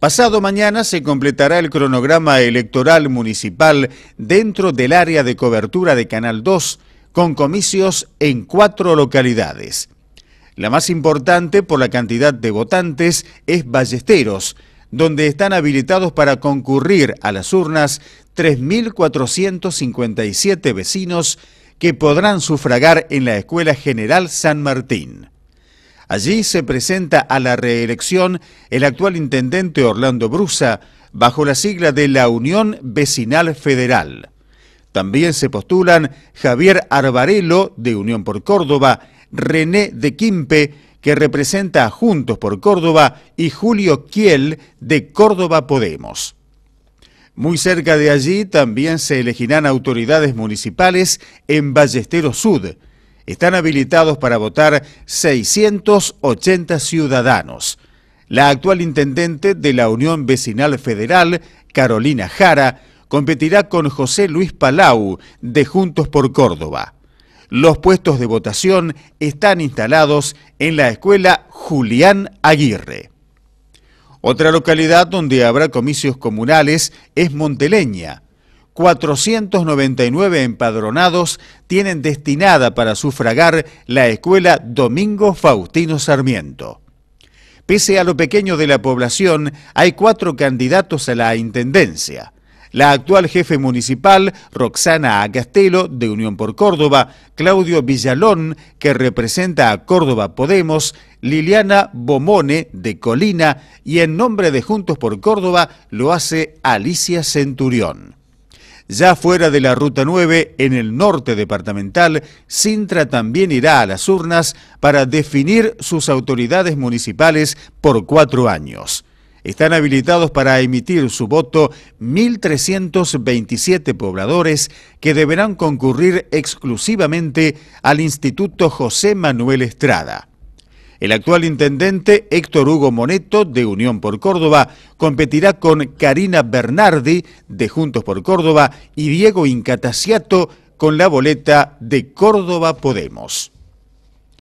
Pasado mañana se completará el cronograma electoral municipal dentro del área de cobertura de Canal 2, con comicios en cuatro localidades. La más importante por la cantidad de votantes es Ballesteros, donde están habilitados para concurrir a las urnas 3.457 vecinos que podrán sufragar en la Escuela General San Martín. Allí se presenta a la reelección el actual intendente Orlando Brusa bajo la sigla de la Unión Vecinal Federal. También se postulan Javier Arbarelo de Unión por Córdoba, René de Quimpe, que representa a Juntos por Córdoba, y Julio Kiel de Córdoba Podemos. Muy cerca de allí también se elegirán autoridades municipales en Ballesteros Sud, están habilitados para votar 680 ciudadanos. La actual intendente de la Unión Vecinal Federal, Carolina Jara, competirá con José Luis Palau, de Juntos por Córdoba. Los puestos de votación están instalados en la escuela Julián Aguirre. Otra localidad donde habrá comicios comunales es Monteleña. 499 empadronados tienen destinada para sufragar la escuela Domingo Faustino Sarmiento. Pese a lo pequeño de la población, hay cuatro candidatos a la Intendencia. La actual jefe municipal, Roxana Agastelo, de Unión por Córdoba, Claudio Villalón, que representa a Córdoba Podemos, Liliana Bomone, de Colina, y en nombre de Juntos por Córdoba lo hace Alicia Centurión. Ya fuera de la Ruta 9, en el norte departamental, Sintra también irá a las urnas para definir sus autoridades municipales por cuatro años. Están habilitados para emitir su voto 1.327 pobladores que deberán concurrir exclusivamente al Instituto José Manuel Estrada. El actual intendente Héctor Hugo Moneto, de Unión por Córdoba, competirá con Karina Bernardi, de Juntos por Córdoba, y Diego Incatasiato, con la boleta de Córdoba Podemos.